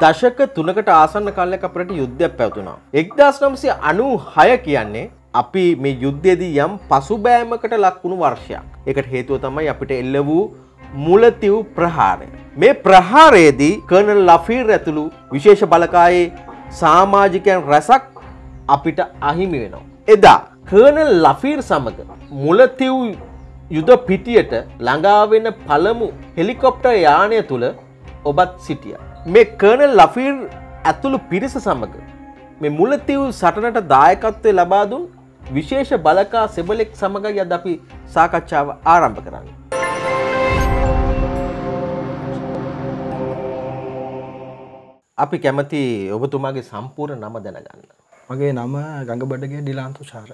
දශක තුනකට ආසන්න කාලයක් අපට යුද්ධයක් පැවතුනා. එක්දස් නම්සය අනු හය කියන්නේ අපි මේ යුද්ධයේදී යම් පසුබෑමකට ලක්වුණු වර්ෂයක්. එකට හේතුව තමයි අපිට එල්ල වූ මුලතිව් ප්‍රහාරය. මේ ප්‍රහාරයේදී කර්නල් ලෆීර් ඇතුළු විශේෂ බලකායේ සාමාජිකයන් රැසක් අපිට අහිමි වෙනවා. එදා කර්නල් ලෆීර් සමඟ මුලතිව් යුද පිටියට ළඟාවෙන පළමු හෙලිකොප්ටර් යානය තුළ ඔබත් සිටියා. මේ කර්නල් ලෆීර් ඇතුළු පිරිස සමඟ මේ මුලතිව් සටනට දායකත්වය ලබාදුන් විශේෂ බලකා සෙබලෙක් සමඟ යද අපි සාකච්ඡාව ආරම්භ කරන්න. අපි කැමති ඔබතුමාගේ සම්පූර්ණ නම දැනගන්න. මගේ නම ගඟබඩගේ ඩිලාන්තු ශාර.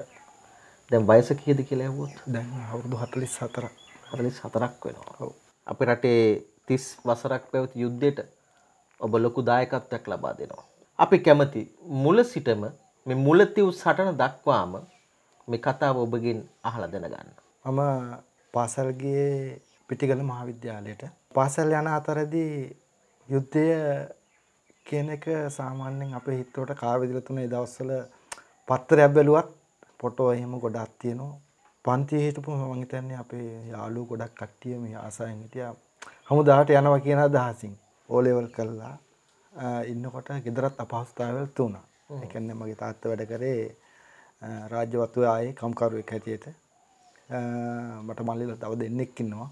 දැන් වයස කියද කියලා ඇවුවොත් දැන් අවුරුදු හතලිස් සතර හතලිස් හතරක් වෙනවා. අපි රටේ තිස් වසරක් පැවති යුද්ධයට ඔබ ලොකු දායකත්වයක් ලබා දෙනවා. අපි කැමති මුල සිටම මේ මුලතිව් සටන දක්වාම මේ කතාව ඔබගෙන් අහලා දැනගන්න. මම පාසල් ගියේ පිටිගල මහාවිද්‍යාලයට. පාසල් යන අතරදී යුද්ධය කියන එක සාමාන්‍යයෙන් අපේ හිතවට කාවැදිලා තුනේ දවස්වල පත්තරයක් බැලුවත් ෆොටෝ එහෙම ගොඩක් තියෙනවා. පන්තියේ හිටපු මම හිතන්නේ අපේ යාළුවෝ ගොඩක් කට්ටිය මේ ආසයෙන් හිටියා. හමුදාට යනවා කියන අදහසින්. ඕලෙවල් කල්ලා ඉන්නකොට ගෙදරත් අපහස්ථාවල් තුුණ එකන්න මගේ තාත්ත වැඩ කරේ රාජ්‍ය වතුව ආයේ කම්කරුවක් හැතියට මට මල්ලිල තව දෙන්නෙක්කින්නවා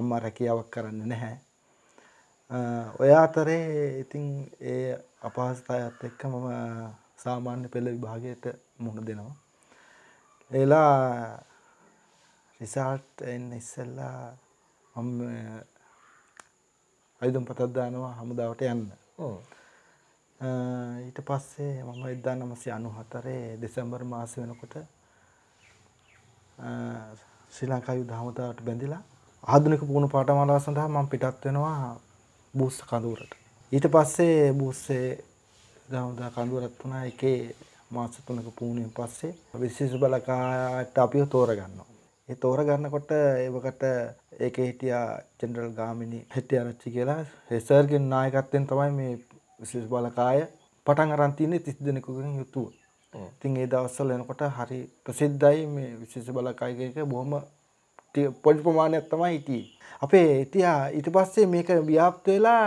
අම්මා රැකියාවක් කරන්න නැහැ ඔය අතරේ ඉතිං ඒ අපහස්ථායත් එක්ක මම සාමාන්‍ය පෙළ විභාගයට මුහුණ දෙනවා. එලා රිසාල්ට් එන්න ඉස්සල්ලා මම අයදුම් පතක් දානවා හමුදාවට යන්න. ඊට පස්සේ මම 1994 දෙසැම්බර් මාසෙ වෙනකොට ශ්‍රී ලංකා යුද හමුදාවට බැඳිලා ආධුනික පුහුණු පාඨමාලාව සඳහා මම පිටත් වෙනවා බූස්ස කඳවුරට. ඊට පස්සේ බූස්සේ හමුදා කඳවුරක් තුනා එකේ මාස තුනක පුහුණුවෙන් පස්සේ විශේෂ බලකායට අපිව තෝරගන්නවා. ඒ තෝර ගන්නකොට ඒවකට ඒක හිටියා ජෙනරල් ගාමිණි හෙටියරච්චි කියලා හෙසර්ගෙන් නායකත්වයෙන් තමයි මේ විශේෂ බලකාය පටන් අරන් තින්නේ 30 දෙනෙකුගෙන් යුතුව. ඉතින් ඒ දවස්වල එනකොට හරි ප්‍රසිද්ධයි මේ විශේෂ බලකායකයක බොහොම පොඩි ප්‍රමාණයක් තමයි හිටියේ. අපේ ඉතියා ඊට පස්සේ මේක ව්‍යාප්ත වෙලා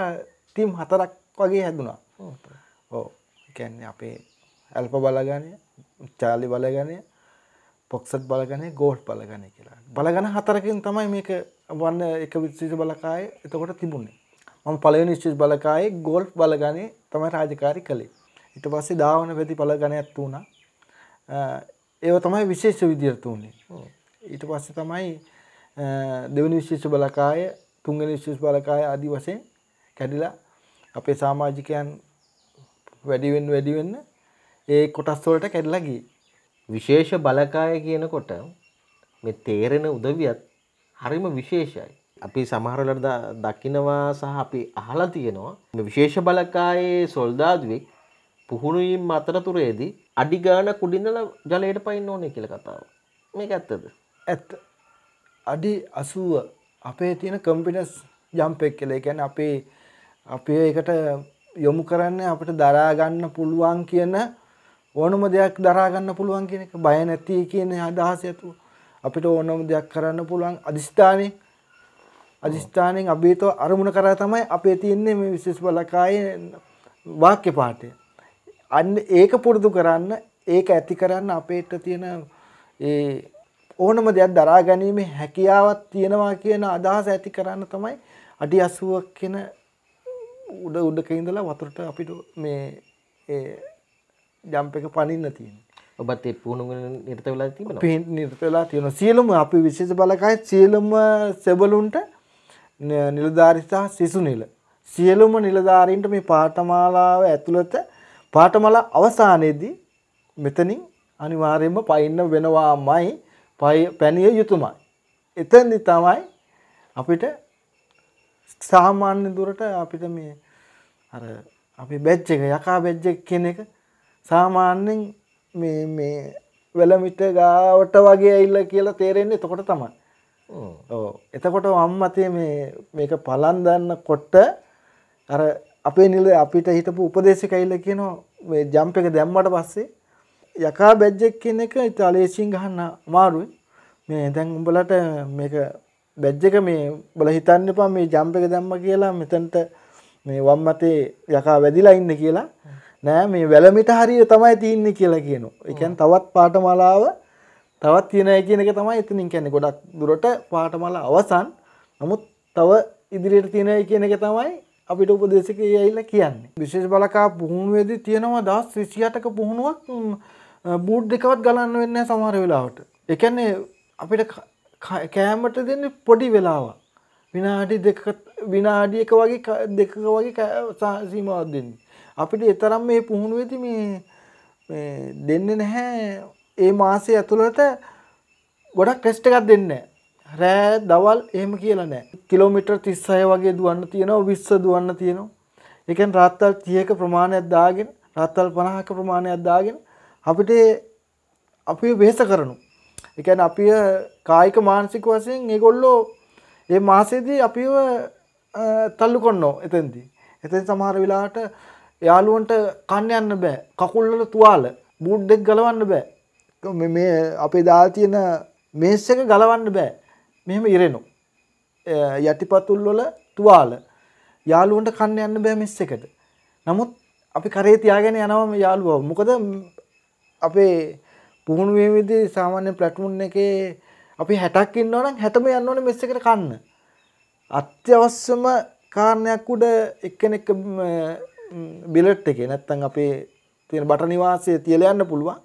ටීම් හතරක් වගේ හැදුනා. ඔව්. ඒ කියන්නේ අපේ ඇල්ප බලගණය, චාලි බලගණය, පොක්සට් බලගනේ ගෝට් බලගන කියලා බලගන හතරකින් තමයි මේක වන්න එක විශේෂ බලකාය එතකොට තිබුණේ මම පලවෙනි විශේෂ බලකායේ ගෝල් බලගනේ තමයි රාජකාරි කළේ ඊට පස්සේ දාවන පැති බලගනයක් තුණා ඒව තමයි විශේෂ විදියට තුනේ ඊට පස්සේ තමයි දෙවෙනි විශේෂ බලකාය තුන්වෙනි විශේෂ බලකාය ආදි වශයෙන් කැඩිලා අපේ සමාජිකයන් වැඩි වෙන්න වැඩි වෙන්න ඒ කොටස් වලට කැඩිලා ගියේ විශේෂ බලකාය කියනකොට මේ තේරෙන උදවියත් හරිම විශේෂයි. අපි සමහරලට දකිනවා සහ අපි අහලා තියෙනවා විශේෂ බලකායේ සොල්දාදුවෙක් පුහුණුවීම් අතරතුරේදී අඩිගාන කුඩිඳල ජලයට පයින්න ඕනේ කියල කතාව. මේක ඇත්තද. ඇත්ත. අඩි අසුව අපේ තියෙන කම්පිටස් යම්පෙක් කළ එකැන අපේ අපේ එකට යොමු කරන්න අපට දරාගන්න පුළුවන් කියන ඕනම දෙයක් දරා ගන්න පුළුවන් කියන එක බය නැති කියන අදහස ඇතුව අපිට ඕනම දෙයක් කරන්න පුළුවන් අදිස්ථානෙන් අදිස්ථානෙන් අභීතව අරමුණ කරා තමයි අපේ තියෙන්නේ මේ විශේෂ බලකායේ වාක්‍ය පාඨය. අන්න ඒක පුරුදු කරන්න ඒක ඇති කරන්න අපේට තියෙන ඒ ඕනම දෙයක් දරා ගැනීමේ හැකියාවක් තියෙනවා කියන අදහස ඇති කරන්න තමයි අඩි 80ක් කියන උඩ උඩක ඉඳලා වතුරට අපිට මේ ජම්ප එක පනින්න තියෙන්නේ. ඔබත් ඒ පුහුණුවෙන් නිරත වෙලා තියෙනවා. පින් නිරත වෙලා තියෙනවා. සියලුම අපි විශේෂ බලකාය සියලුම සෙබළුන්ට නිලධාරි සහ සිසු නිල සියලුම නිලධාරීන්ට මේ පාඨමාලාව ඇතුළත පාඨමාලා අවසානයේදී මෙතනින් අනිවාර්යයෙන්ම පයින්න වෙනවාමයි පැනිය යුතුයමයි. එතෙන්දි තමයි අපිට සාමාන්‍ය දුරට අපිට මේ අර අපි බැජ් එක යකා බැජ් එක කියන එක සාමාන්‍යෙන් මේ වෙලමිට ගාවට වගේ ඇල්ල කියලා තේරෙන්නේ තකොට තමයි එතකොට අම්මතේ මේක පලන් දන්න කොට්ට අර අපේ නිල අපිට හිටපු උපදේශක ඉල්ල කියන ජම්ප එක දැම්මට පස්සේ යකා බැජ්ජෙක් කියන එක ඉතාලේසින් ගහන්න මාරුයි මේ දැන් උඹලට මේක බැජ්ජක මේ බල හිතන්න පා මේ ජම්ප එක දැම්ම කියලා මෙතන්ට මේ වම්මතේ යකා වැදිලා ඉන්න කියලා නෑ මේ වැලමිට හරිය තමයි තියන්නේ කියලා කියනවා එකන් තවත් පාටමලාව තවත් තියෙන කියන එක තමයි එතනින් කියන්නේ ගොඩක් දුරට පාටමල අවසන් නමුත් තව ඉදිරියට තියෙනයි කියන එක තමයි අපිට උපදේශක ඇයිල්ලා කියන්නේ විශේෂ බලකා පුහුණුවේදී තියෙනවා දහස් විසියටක පුහුණුවක් බූඩ් දෙකවත් ගලන්න වෙන්න සමහර වෙලාවට එකන්නේ අපිට කෑමට දෙන්න පොඩි වෙලාවක් විනාඩි දෙක විනාඩියක වගේ දෙකක වගේ සීමාවක් දෙන්නේ අපිට එතරම් මේ පුහුණුවෙති මේ දෙන්න නැහැ ඒ මාසේ ඇතුළට ගොඩක් ටෙස්ට එකක් දෙන්න රෑ දවල් එහෙම කියලා නෑ කිලෝමිටර් තිස්සය වගේ දුවන්න තියෙනවා විස්ස දුවන්න තියෙනවා එකන් රාත්තල් තියක ප්‍රමාණයක් දාගෙන රාත්තල් පණහක ප්‍රමාණයක් දාගෙන අපිට අපි වේස කරනු එකන් අපි කායික මානසික වසයෙන් ඒගොල්ලෝ ඒ මාසේදී අපිව තල්ලු කොන්නෝ එතැන්දී එතැන් සමහර වෙලාට යාළුවන්ට කන්න යන්න බෑ කකුල්ලට තුවාල බූඩ් දෙක් ගලවන්න බෑ මේ අපේ දා තියෙන මේස් එක ගලවන්න බෑ මෙහෙම ඉරෙනු යටිපතුල් වල තුවාල යාළුවන්ට කන්න යන්න බෑ මෙස් එකට නමුත් අපි කරේ තියාගෙන යනවා යාළුවා මොකද අපේ පුහුණු වීමේදී සාමාන්‍ය ප්ලැට්ෆෝම් එකේ අපි 60ක් ඉන්නවනම් 60ම යන්න ඕනේ මෙස් එකට කන්න අත්‍යවශ්‍යම කාරණයක් උඩ එක්කෙනෙක් බිලට් එකේ නැත්තන් අපේ තියෙන බට නිවාසය තියල යන්න පුළුවන්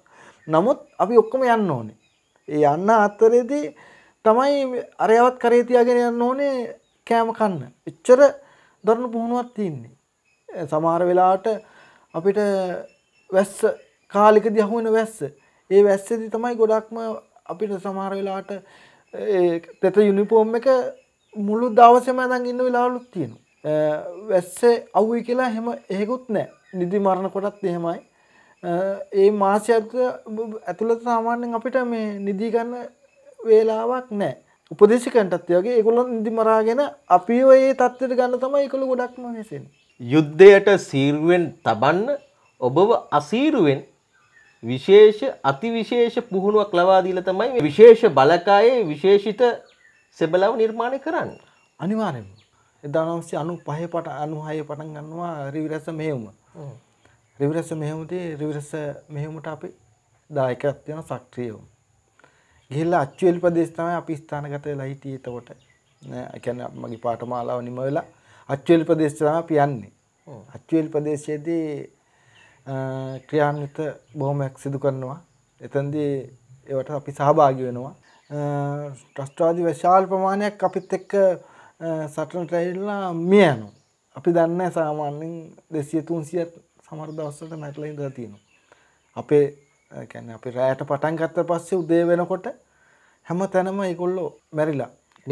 නමුත් අපි ඔක්කොම යන්න ඕනේ ඒ යන්න අත්තරේදී තමයි අරයවත් කරේ තියාගෙන යන්න ඕනේ කෑම කන්න එච්චර දරණ පුහුණුවත් තියන්නේ සමහර වෙලාට අපිට වැස්ස කාලිකදි අහුවෙන වැස්ස ඒ වැස්සදි තමයි ගොඩක්ම අපිට සමහර වෙලාට තෙත යුනිපෝම් එක මුළු දවසම ඇදන් ඉන්න වෙලාලුත් තියෙනවා වැස්සේ අවුයි කියලා හෙම එහෙකුත් නෑ නිදි මරණ කොටත් එහෙමයි ඒ මාසයත් ඇතුළත සාමාන්‍යෙන් අපිට මේ නිදිගන්න වේලාවක් නෑ උපදේශකන්ටත් වගේ ඒකුල නිදි මරාගෙන අපි ඒ තත්ත්වයට ගන්න තමයි එකළු ගොඩක්ම හෙසෙන්. යුද්ධයට සීරුවෙන් තබන්න ඔබව අසීරුවෙන් විශේෂ අතිවිශේෂ පුහුණුවක් ලවාදීල තමයි විශේෂ බලකායේ විශේෂිත සෙබලව නිර්මාණය කරන්න. අනිවාරෙන්. 1995 පට 96 පටන් ගන්නවා රිවිරස මෙහෙයුම. රිවිරස මෙහෙයුමදී රිවිරස මෙහෙයුමට අපි දායකත්වයක් දෙන සක්‍රියව. ගිහිල්ලා අච්චුවේලි ප්‍රදේශ තමයි අපි ස්ථානගත වෙලා හිටියේ එතකොට. ඒ කියන්නේ මගේ පාඨමාලාව නිම වෙලා අච්චුවේලි ප්‍රදේශ තමයි අපි යන්නේ. අච්චුවේලි ප්‍රදේශයේදී ක්‍රියාන්විත බොහොමයක් සිදු කරනවා. එතෙන්දී ඒවට අපි සහභාගී වෙනවා. ට්‍රස්ට්වාදී විශාල ප්‍රමාණයක් අපිත් එක්ක සටන ට්‍රයිල්ලා මියයනු අපි දන්න සාමාන්‍යෙන් දෙසිය තුන්සියත් සමර්දවස්සට මැටලයිද තියෙනවා අපේ කැන අපි රෑට පටන් ගත්ත පස්සේ උදේ වෙනකොට හැම තැනම ඒකොල්ලෝ මැරිලා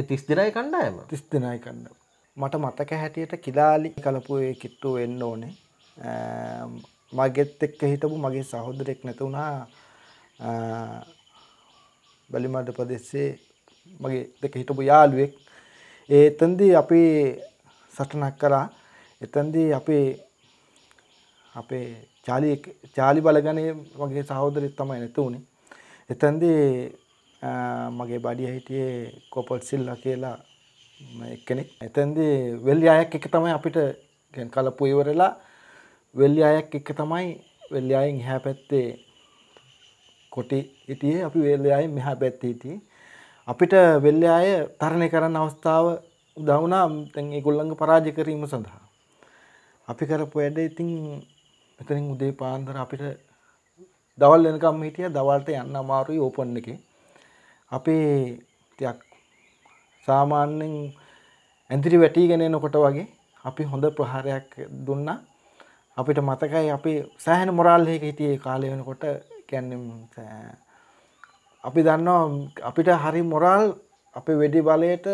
තිස් දෙනයි කණ්ඩායම තිස් දෙනයි කන්න මට මතක හැටියට කිලාලි කලපුේ කිට්ටු වෙන්න ඕනේ මගෙත් එක්ක හිටපු මගේ සහෝදරෙක් නැතුුණා බලිමට ප්‍රදෙස්සේ මගේ දෙක හිටපු යාළුවෙක් ඒ එතනදී අපි සටනක් කරා. එතනදී අපේ අපේ චාලි චාලි බලගනේ මගේ සහෝදරෙක් තමයි නැතු උනේ. එතනදී මගේ බඩිය හිටියේ කොපල් සිල්ලා කියලා එක්කෙනෙක්. එතනදී වෙල්ලි අයක් එක තමයි අපිට يعني කලපු ඉවරලා වෙල්ලි අයක් එක තමයි වෙල්ලි අයෙන් එහා පැත්තේ කොටි හිටියේ අපි වෙල්ලි අයෙන් මෙහා පැත්තේ හිටියේ. අපිට වෙල්ල අය තරණය කරන්න අවස්ථාව දවුනා තැන්ඒ ගොල්ලඟ පරාජ කරීම සඳහා. අපි කරපු වැඩ ඉතිං මෙතනින් උදේ පාන්දර අපිට දවල් වෙනකම් හිටිය දවල්ට යන්න අමාරුයි ඕපන් එක අපේ තියක් සාමාන්‍යෙන් ඇන්තිරි වැටීගෙන නොකොට වගේ අපි හොඳ ප්‍රහාරයක් දුන්නා අපිට මතකයි අපි සෑහන මොරල්හක හිටියේ කාලය වෙනකොට කැන්නම් සෑ අපි දන්නවා අපිට හරි මොරල් අපේ වෙඩි බලයට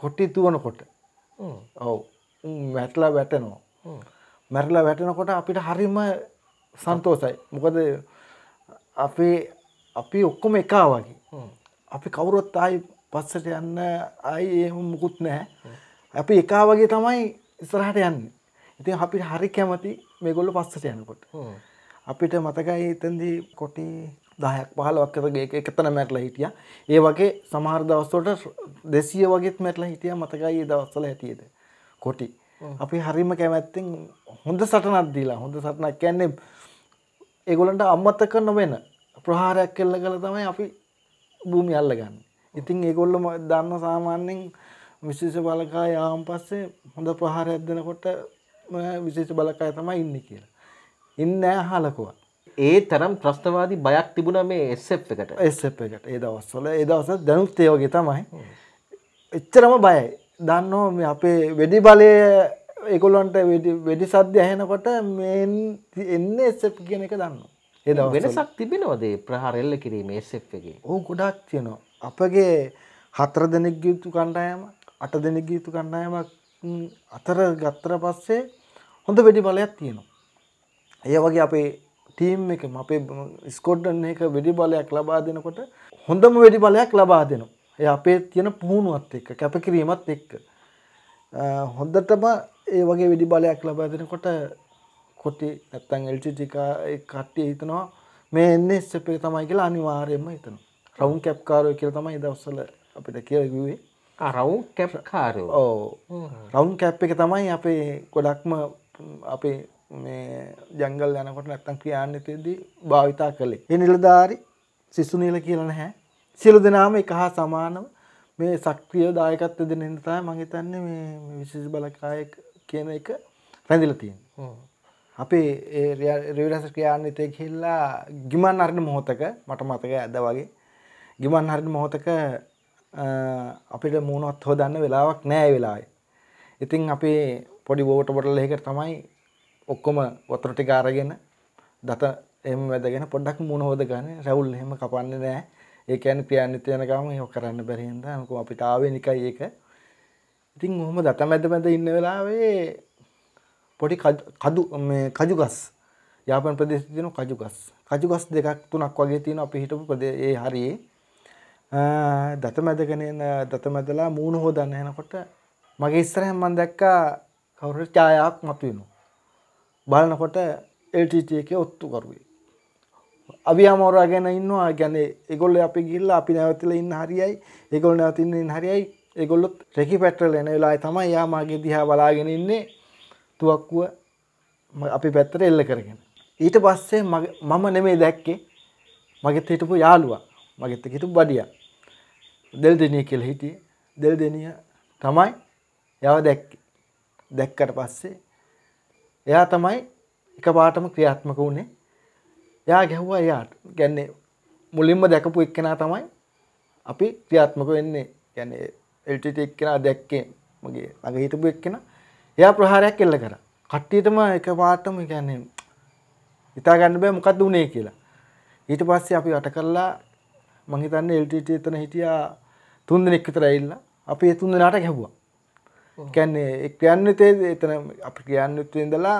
කොට්ටි තුවනකොට ඔවු වැටලා වැටනෝ මැරලා වැටනකොට අපිට හරිම සන්තෝසයි මොකද අපි අපි ඔක්කොම එකා වගේ අපි කවුරොත් ආයි පස්සට යන්න අයි එහම මුකුත් නෑ අපි එකා වගේ තමයි ඉස්සරහට යන්න ඉතින් අපි හරි කැමති මේගොල්ල පස්සට යනකොට අපිට මතකයි එතන්දී කොටි දහයක් පහලවක් වගේ එකතන මැටලා හිටිය ඒ වගේ සමහර දවස්වලට දෙසිය වගේත් මැටලා හිටිය මතකයි දවස්සල හැටියද කොටි අපි හරිම කැමැත්තෙන් හොඳ සටනක් දීලා හොඳ සටනක් කියන්නේ ඒගොලන්ට අම්මත්තක නොවෙන ප්‍රහාරයක් කෙල්ල කළ තමයි අපි භූමි අල්ලගන්න ඉතින් ඒගොල්ලම දන්න සාමාන්‍යෙන් විශේෂ බලකා යාම් පස්සේ හොඳ ප්‍රහාරයක් දෙනකොට විශේෂ බලකාය තමයි ඉන්න කියලා ඉන්න ඇහලකුවා ඒ තරම් ප්‍රස්ථවාදී බයක් තිබුණ මේ එස්සප් එකට එස්සප් එකට ඒ දවස්වල ඒ දවස දැනුත් ඒවගේ තමයි එච්චරම බයයි දන්නෝ මේ අපේ වෙඩි බලය එකොලොන්ට වෙඩි සද්‍ය ඇහෙනකොට මෙන් එන්න එස්සප් කියන එක දන්න ඒ වෙනසක් තිබෙනවදේ ප්‍රහාරෙල්ල කිරීම එස්සප් එකේ ඕ ගොඩක් තියෙනවා අපගේ හතර දෙනෙක් යුතු කණ්ඩායම අට දෙනෙක් යුතු කණ්ඩායමක් අතර ගත්තර පස්සේ හොඳ වෙඩි බලයක් තියෙනවා ඒ වගේ අපේ ටීම් එක අපේ ස්කොඩ්ඩන් එක වෙඩි බලයක් ලබා දෙනකොට හොඳම වෙඩි බලයක් ලබා දෙනවා. ඒ අපේ තියෙන පුහුණුවත් එක්ක කැපකිරීමත් එක්ක. හොඳටම ඒ වගේ වෙඩි බලයක් ලබා දෙනකොට කොටි නැත්තං එල්ටිටිකා කට්ටිය හිතනවා මේ එන්නේ ස්ටෙප් එක තමයි කියලා අනිවාර්යයෙන්ම හිතනවා. රවුන් කැප් කාරෝ කියලා තමයි දවස්වල අපිට කියලා කිව්වේ. රවුන් කැප් කාරෝ. ඔව්. රවුන් කැප් එක තමයි අපේ ගොඩක්ම අපේ මේ ජංගල් යනකොට නැත්තම් ක්‍රියාන්විතයේදී භාවිතා කළේ. මේ නිලධාරි සිසුනීල කියලා නැහැ. සියලු දෙනාම එක හා සමානව මේ සක්‍රිය දායකත්ව දෙන හින්දා තමයි මම හිතන්නේ මේ විශේෂ බලකායක කියන එක රැඳිලා තියෙන්නේ. අපේ ඒ රිවිඩන්ස් ක්‍රියාන්විතයේ ගිහිල්ලා ගිමන් හරින මොහොතක මට මතකයි අද වගේ ගිමන් හරින මොහොතක අපිට මූණවත් හොදන්න වෙලාවක් නැහැ ඒ වෙලාවේ. ඉතින් අපි පොඩි වෝටර් බොටල් එකකට තමයි ඔක්කොම වතුර ටික අරගෙන දත එහෙම වැදගෙන පොඩ්ඩක් මුණ හොද ගන්න රැවුල් එහෙම කපන්නේ නෑ ඒ කියන්නේ පියන්නිත් යන ගම ඒක කරන්න බැරි හින්දා මොකෝ අපිට ආවේ නිකයි ඒක ඉතින් ඔහොම දත මැද මැද ඉන්න වෙලාවේ පොඩි කදු මේ කජු ගස් යාපන ප්‍රදේශයේ තියෙන කජු ගස් කජු ගස් දෙකක් තුනක් වගේ තියෙන අපි හිටපු ප්‍රදේ ඒ හරියේ දත මැදගෙන එන දත මැදලා මූණ හොදන්න යනකොට මගේ ඉස්සරහම මම දැක්කා කවුරුහරි ඡායාවක් මතුවෙනවා. බලනකොට එල්ටට එක ඔත්තු කරුවේ. අවියාමෝරා ගැන ඉන්නවා ගැන එගොල්ල අපි ගිල්ල අපි නැවතිල ඉන්න හරියි එගොල් නැවතින්නේ හරියි එගොල්ලොත් රැකි පැටල එන වෙලා තමයි යාමාගේ දිහා බලාගෙන ඉන්නේ තුවක්කුව අපි පැත්තර එල්ල කරගෙන. ඊට පස්සේ මම නෙමේ දැක්කේ මගෙත් හිටපු යාළුවා මගෙත්ත හිටපු බඩිය දෙල් දෙනිය කෙල හිටිය දෙල් දෙනිය තමයි යව දැක්කේ දැක්කට පස්සේ එයා තමයි එකපාටම ක්‍රියාත්මක වුණේ යා ගැහ්වා එයාට ගැන්නේ මුලින්ම දැකපු එක්කෙනා තමයි අපි ක්‍රියාත්මක වෙන්නේ ගැන එල්ටට එක්කෙනා දැක්කේ මගේ අග හිතපු එක්කෙන එයා ප්‍රහාරයක් එල්ල කර කට්ටියටම එක පාටම ගැන්නේ ඉතා ගන්න බෑ මොකක් දුනේ කියලා ඊට පස්සේ අපි අට කරලා මහිතන්න එල්ටට එතන හිටියා තුන්දෙනෙක් විතර ඉල්ලා අපි තුන්දෙනට ගැහ්වා කැන්නේ ක්‍රියන්විතය එතන අප ක්‍රියන්යුත්තුවෙන්දලා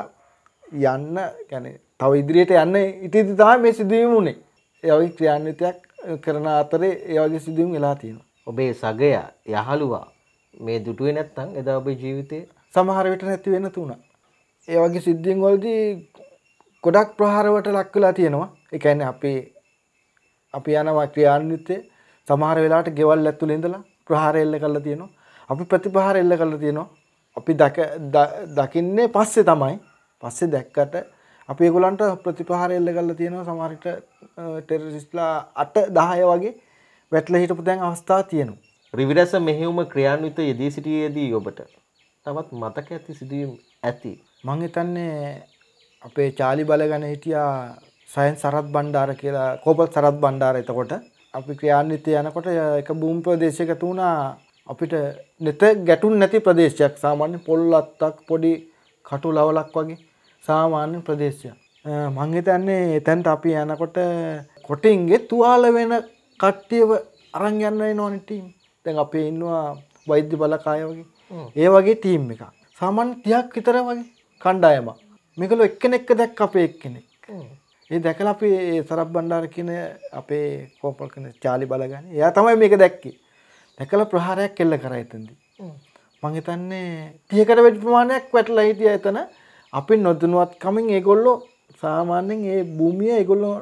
යන්න ගැන තව ඉදිරියට යන්න ඉතිදි තා මේ සිදුවීම වුණේ යවයි ක්‍රියන්විතයක් කරන අතරේ ඒවගේ සිදුවම් වෙලා තියෙන ඔබේ සගය යහළුවා මේ දුටුවේ නැත්තං එදා ඔබේ ජීවිතය සමහරවිට නැති වෙන තුුණ ඒවගේ සිද්ධියෙන් වලදී ගොඩක් ප්‍රහාරවට ලක්වෙලා තියෙනවා එකන අපේ අපි යන වක්‍රියාන්විතය සමහර වෙලාට ගෙවල් ඇත්තුළ ඉඳලා ප්‍රහාරෙල්ල කල්ලා තියෙනවා අපි ප්‍රතිපහාර එල්ල කරලා තියෙනවා. අපි දක දකින්නේ පස්සේ තමයි. පස්සේ දැක්කට අපි ඒගොල්ලන්ට ප්‍රතිපහාර එල්ල කරලා තියෙනවා සමහර විට ටෙරරිස්ට්ලා 8 10 වගේ වැටලා හිටපු දැන් අවස්ථා තියෙනවා. රිවිරස මෙහෙයුම ක්‍රියාන්විත යෙදී සිටියේදී ඔබට තවත් මතක ඇති සිදුවීම් ඇති. මං හිතන්නේ අපේ චාලි බලගෙන හිටියා සයන් සරත් බණ්ඩාර කියලා කෝපල් සරත් බණ්ඩාර එතකොට අපි ක්‍රියාන්විතය යනකොට එක භූමි ප්‍රදේශයක තුණා අපිට නෙත ගැටුන් නැති ප්‍රදේශයක් සාමාන්‍ය පොල් අත්තක් පොඩි කටු ලවලක් වගේ සාමාන්‍ය ප්‍රදේශයක්. මං හිතන්නේ එතැන්ට අපි යනකොට කොටින්ගේ තුවාල වෙන කට්ටියව අරන් යන්න එනවනේ ටීම්. දැන් අපේ ඉන්නවා වෛද්‍ය බලකාය වගේ. ඒ වගේ ටීම් එකක්. සාමාන්‍ය 30ක් විතර වගේ කණ්ඩායම. මේගොල්ලෝ එක්කෙනෙක්ක දැක්ක අපේ එක්කෙනෙක්. ඒ දැකලා අපි සරබ් බණ්ඩාර කියන අපේ කෝපල් කියන චාලි බලගන්නේ. එයා තමයි මේක දැක්කේ. දැකලා ප්‍රහාරයක් එල්ල කරා එතනදී. මං හිතන්නේ 30කට වැඩි ප්‍රමාණයක් වැටලා හිටියා එතන. අපි නොදැනුවත් කමින් ඒගොල්ලෝ සාමාන්‍යයෙන් ඒ භූමිය ඒගොල්ලෝ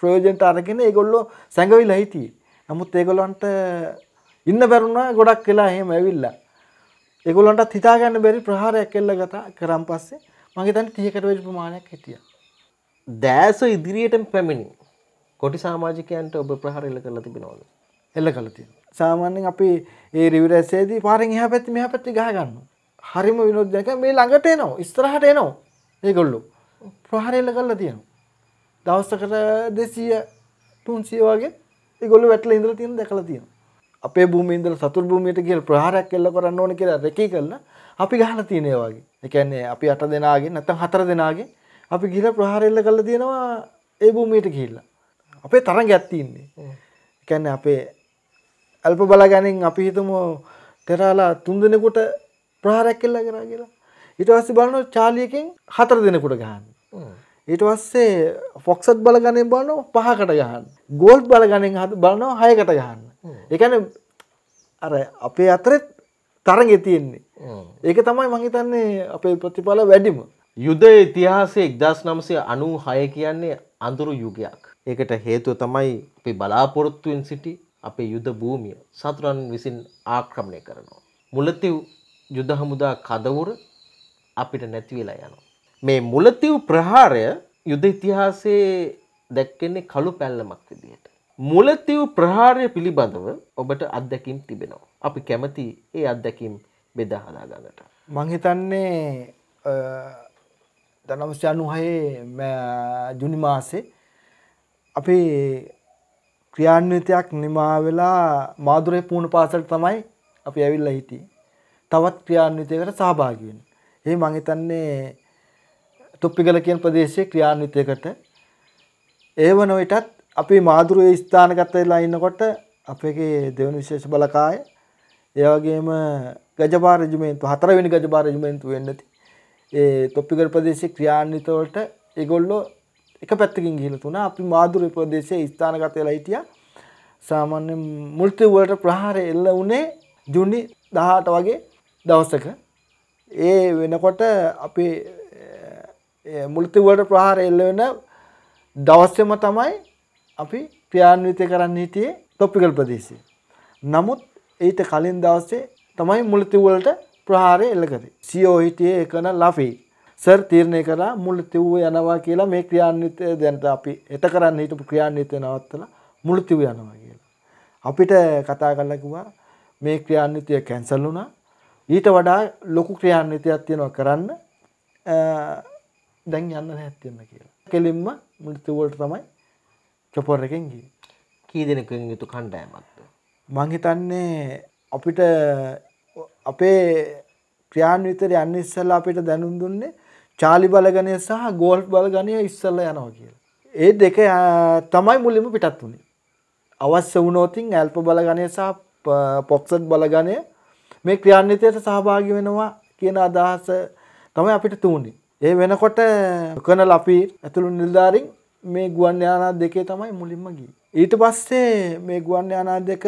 ප්‍රයෝජනට අරගෙන ඒගොල්ලෝ සැඟවිලා හිටියේ. නමුත් ඒගොල්ලන්ට ඉන්න බැරුණා ගොඩක් වෙලා එහෙම ඇවිල්ලා. ඒගොල්ලන්ටත් හිතා ගන්න බැරි ප්‍රහාරයක් එල්ල ගත කරන් පස්සේ මං හිතන්නේ 30කට වැඩි ප්‍රමාණයක් හිටියා. දෑසෝ ඉදිරියටම පැමිණි කොටි සමාජිකයන්ට ඔබ ප්‍රහාර එල්ල කරලා තිබෙනවද? එල්ල කරලා තියෙනවා. සාමාන්‍යයෙන් අපි ඒ රිවිව් රැස්යේදී පාරෙන් එහා පැත්ත මෙහා පැත්ත ගහ ගන්නවා. හරිම විනෝදයක් මේ ළඟට එනවා. ඉස්සරහට එනවා. ඒගොල්ලෝ ප්‍රහාරයල කරලා තියෙනවා. දවසකට 200 300 වගේ ඒගොල්ලෝ වැටලා ඉඳලා තියෙන දැකලා තියෙනවා. අපේ භූමියේ ඉඳලා සතුරු භූමියට ගිහලා ප්‍රහාරයක් කෙල්ල කරන්න ඕනේ කියලා රෙකී කළා. අපි ගහලා තියෙන ඒ වගේ. ඒ කියන්නේ අපි 8 දෙනාගෙන් නැත්නම් 4 දෙනාගෙන් අපි ගිහලා ප්‍රහාරෙල්ල කරලා තියෙනවා ඒ භූමියට ගිහිල්ලා. අපේ තරඟයක් තියෙන්නේ. ඒ කියන්නේ අපේ ඇල්ප බලගැනින් අපි හිතමු ටෙරාලා තුන් දෙනෙකුට ප්‍රහාරයක් කෙල්ලා කරා කියලා. ඊට පස්සේ බලනවා චාලියකින් හතර දෙනෙකුට ගහන්න. ඊට පස්සේ ෆොක්සත් බලගණෙන් බලනවා පහකට ගහන්න. ගෝල්ඩ් බලගණෙන් බලනවා හයකට ගහන්න. ඒ කියන්නේ අර අපේ අතරෙත් තරගෙ තියෙන්නේ. ඒක තමයි මං හිතන්නේ අපේ ප්‍රතිඵල වැඩිම. යුද ඉතිහාසයේ 1996 කියන්නේ අඳුරු යුගයක්. ඒකට හේතුව තමයි අපි බලාපොරොත්තු වෙන සිටි අපේ යුද භූමිය සතුරන් විසින් ආක්‍රමණය කරනවා. මුලතිව් යුද හමුදා කදවුර අපිට නැතිවෙලා යනවා. මේ මුලතිව් ප්‍රහාරය යුද ඉතිහාසයේ දැක්කෙන්නේ කළු පැල්ලමක් විදිහට. මුලතිව් ප්‍රහාරය පිළිබඳව ඔබට අත්දැකීම් තිබෙනවා. අපි කැමති ඒ අත්දැකීම් බෙදාහදා ගන්නට. මංහිතන්නේ දනවස්්‍යනුහයේ ජුනිමාසේ අපේ ක්‍රියාන්විතයක් නිමා වෙලා මාදුරේ පුණු පාසලට තමයි අපි ඇවිල්ලා හිටියේ. තවත් ක්‍රියාන්විතයකට සහභාගී වෙන්න. ඒ මං හිතන්නේ තොප්පිගල කියන ප්‍රදේශයේ ක්‍රියාන්විතයකට ඒවන විටත් අපි මාදුරේ ස්ථානගත වෙලා ඉන්නකොට අපේගේ දෙවන විශේෂ බලකාය ඒ වගේම ගජබා රෙජිමේන්තුව හතරවෙනි ගජබා රෙජිමේන්තුව වෙන්නති. ඒ තොප්පිගල ප්‍රදේශයේ ක්‍රියාන්විත වලට ඒගොල්ලෝ එක පැත්තකින් ගිහිල්ලා තුනා අපි මාදුර ප්‍රදේශයේ ස්ථානගත වෙලා හිටියා. සාමාන්‍ය මුල්ති වලට ප්‍රහාරය එල්ල වුණේ ජුනි 18 වගේ දවසක. ඒ වෙනකොට අපි මුල්ති වලට ප්‍රහාරය එල්ල වෙන දවසේම තමයි අපි ක්‍රියාන්විතය කරන්න හිටියේ තොප්පිකල් ප්‍රදේශයේ. නමුත් ඊට කලින් දවසේ තමයි මුල්ති වලට ප්‍රහාරය එල්ල කරේ. සියෝ හිටියේ එකන ලෆේ. සර් තීරණය කරා මුළු තිව්ව යනවා කියලා මේ ක්‍රියාන්විතය දැන්ට අපි එත කරන්න හිටපු ක්‍රියාන්විතය නවත්තලා මුළු තිව්ව යනවා කියලා. අපිට කතා කරලා කිව්වා මේ ක්‍රියාන්විතය කැන්සල් වුණා. ඊට වඩා ලොකු ක්‍රියාන්විතයක් තියෙනවා කරන්න. දැන් යන්න නැහැ තියෙන කියලා. කෙලින්ම මුළු තිව්වට තමයි චොපර් එකෙන් ගියේ. කී දෙනෙකුගෙන් යුතු කණ්ඩායමක්ද? මං හිතන්නේ අපිට අපේ ක්‍රියාන්විතයට යන්න ඉස්සෙල්ලා අපිට දැනුම් දුන්නේ චාලි බලගණය සහ ගෝල්ෆ් බලගණය ඉස්සල්ලා යනවා කියලා. ඒ දෙක තමයි මුලින්ම පිටත් වුණේ. අවශ්‍ය වුණොතින් ඇල්ප බලගණය සහ පොක්සට් බලගණය මේ ක්‍රියාන්විතයට සහභාගි වෙනවා කියන අදහස තමයි අපිට තුන්නේ. ඒ වෙනකොට කන ලපි ඇතුළු නිලධාරින් මේ ගුවන් යානා දෙකේ තමයි මුලින්ම ගියේ. ඊට පස්සේ මේ ගුවන් යානා දෙක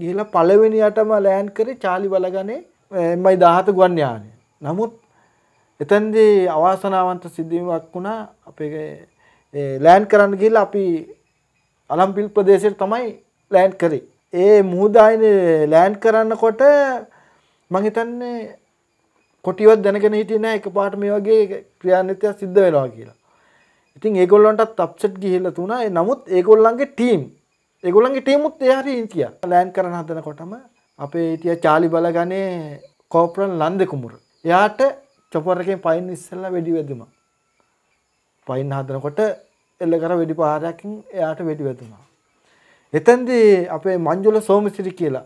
ගිහිලා පළවෙනියටම ලෑන්ඩ් කරේ චාලි බලගණේ එම්මයි 17 ගුවන් යානය. නමුත් එතන්දී අවාසනාවන්ත සිද්ධීමක් වුණා අපේ ලෑන්ඩ් කරන්න ගිහිල්ලා අපි අලම්පිල් ප්‍රදේශයට තමයි ලෑන්ඩ් කරේ. ඒ මුහුදායිනේ ලෑන්ඩ් කරනකොට මං හිතන්නේ කොටිවත් දැනගෙන හිටියේ නෑ එකපාරට මේ වගේ ක්‍රියාන්විතයක් සිද්ධ වෙනවා කියලා. ඉතින් ඒගොල්ලන්ටත් අප්සෙට් ගිහිල්ලා තුණා. ඒ නමුත් ඒගොල්ලන්ගේ ටීම් ඒගොල්ලන්ගේ ටීම් උත් එහා හරි හිටියා. ලෑන්ඩ් කරන හදනකොටම අපේ හිටියා චාලි බලගනේ කෝප්‍රන් ලන්දේ කුමුර. එයාට චොපර් එකෙන් පයින් ඉස්සෙල්ලා වෙඩි වැදුනා. පයින් හදනකොට එල්ල කර වෙඩි පහරයකින් එයාට වෙඩි වැදුනා. එතෙන්දී අපේ මංජුල සෝමසිරි කියලා